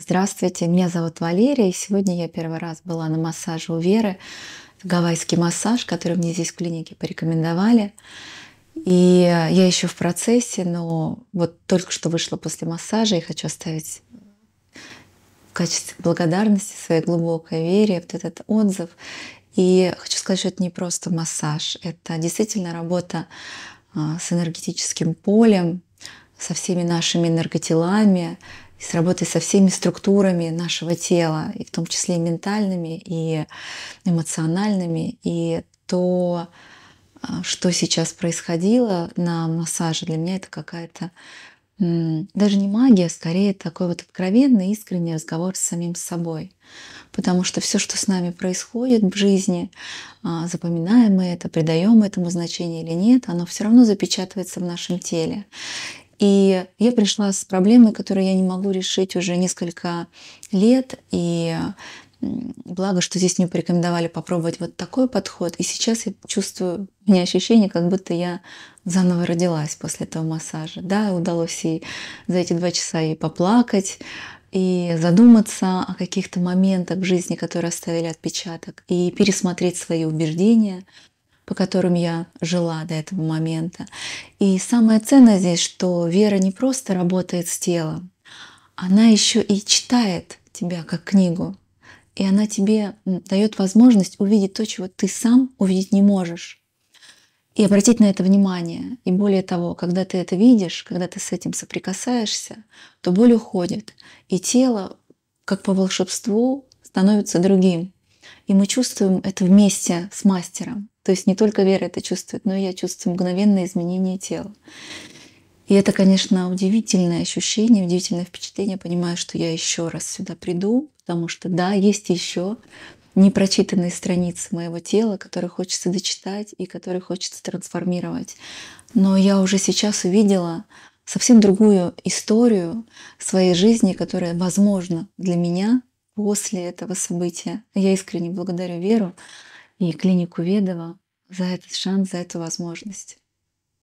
Здравствуйте, меня зовут Валерия, и сегодня я первый раз была на массаже у Веры. Гавайский массаж, который мне здесь в клинике порекомендовали. И я еще в процессе, но вот только что вышла после массажа и хочу оставить в качестве благодарности своей глубокой вере вот этот отзыв. И хочу сказать, что это не просто массаж, это действительно работа а, с энергетическим полем, со всеми нашими энерготелами, и с работой со всеми структурами нашего тела, и в том числе и ментальными, и эмоциональными. И то, а, что сейчас происходило на массаже, для меня это какая-то даже не магия, скорее такой вот откровенный, искренний разговор с самим собой. Потому что все, что с нами происходит в жизни, а, запоминаем мы это, придаем этому значение или нет, оно все равно запечатывается в нашем теле. И я пришла с проблемой, которую я не могу решить уже несколько лет. И благо, что здесь мне порекомендовали попробовать вот такой подход. И сейчас я чувствую, у меня ощущение, как будто я заново родилась после этого массажа. Да, удалось ей за эти два часа и поплакать, и задуматься о каких-то моментах в жизни, которые оставили отпечаток, и пересмотреть свои убеждения – по которым я жила до этого момента. И самое ценное здесь, что вера не просто работает с телом, она еще и читает тебя как книгу. И она тебе дает возможность увидеть то, чего ты сам увидеть не можешь. И обратить на это внимание. И более того, когда ты это видишь, когда ты с этим соприкасаешься, то боль уходит. И тело, как по волшебству, становится другим. И мы чувствуем это вместе с мастером. То есть не только Вера это чувствует, но и я чувствую мгновенное изменение тела. И это, конечно, удивительное ощущение, удивительное впечатление. понимаю, что я еще раз сюда приду, потому что да, есть еще непрочитанные страницы моего тела, которые хочется дочитать и которые хочется трансформировать. Но я уже сейчас увидела совсем другую историю своей жизни, которая возможна для меня после этого события. Я искренне благодарю Веру и клинику Ведова за этот шанс, за эту возможность.